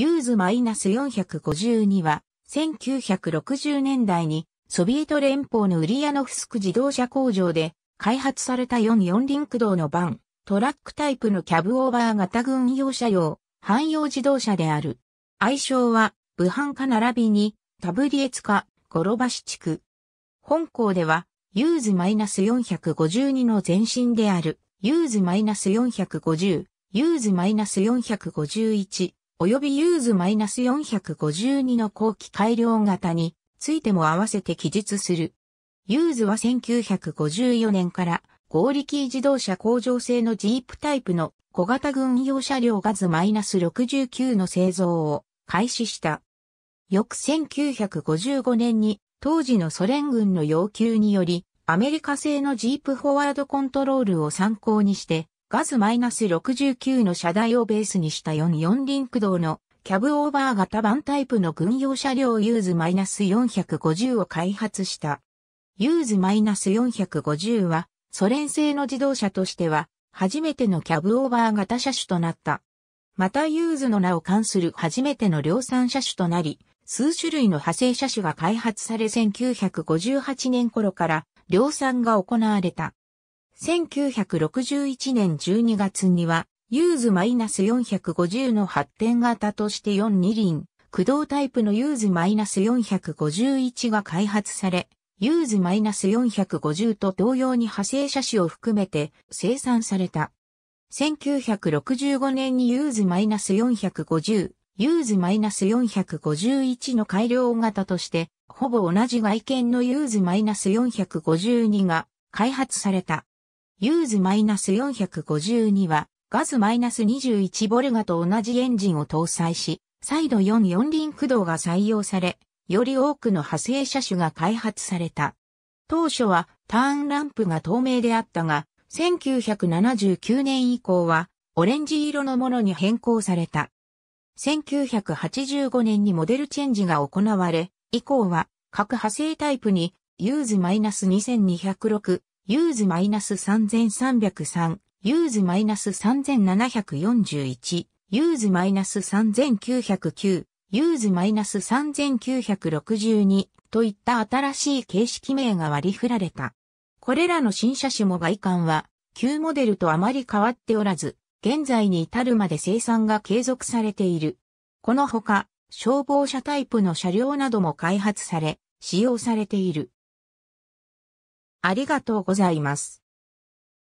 ユーズ -452 は、1960年代にソビエト連邦のウリアノフスク自動車工場で開発された4四輪駆動のバン、トラックタイプのキャブオーバー型軍用車用、汎用自動車である。愛称は、武漢化並びに、タブリエツ化、ゴロバシ地区。本校では、ユーズ -452 の前身である、ユーズ -450、ユーズ -451、及びユーズ -452 の後期改良型についても合わせて記述する。ユーズは1954年から合力自動車工場製のジープタイプの小型軍用車両ガズ -69 の製造を開始した。翌1955年に当時のソ連軍の要求によりアメリカ製のジープフォワードコントロールを参考にしてガス -69 の車台をベースにした44輪駆動のキャブオーバー型バンタイプの軍用車両ユーズ -450 を開発した。ユーズ -450 はソ連製の自動車としては初めてのキャブオーバー型車種となった。またユーズの名を冠する初めての量産車種となり、数種類の派生車種が開発され1958年頃から量産が行われた。1961年12月には、ユーズ -450 の発展型として4二輪、駆動タイプのユーズ -451 が開発され、ユーズ -450 と同様に派生車種を含めて生産された。1965年にユーズ -450、ユーズ -451 の改良型として、ほぼ同じ外見のユーズ -452 が開発された。ユーズ -452 はガズ -21 ボルガと同じエンジンを搭載し、再度4四輪駆動が採用され、より多くの派生車種が開発された。当初はターンランプが透明であったが、1979年以降はオレンジ色のものに変更された。1985年にモデルチェンジが行われ、以降は各派生タイプにユーズ -2206、ユーズ -3303、ユーズ -3741、ユーズ -3909、ユーズ -3962 といった新しい形式名が割り振られた。これらの新車種も外観は、旧モデルとあまり変わっておらず、現在に至るまで生産が継続されている。このほか、消防車タイプの車両なども開発され、使用されている。ありがとうございます。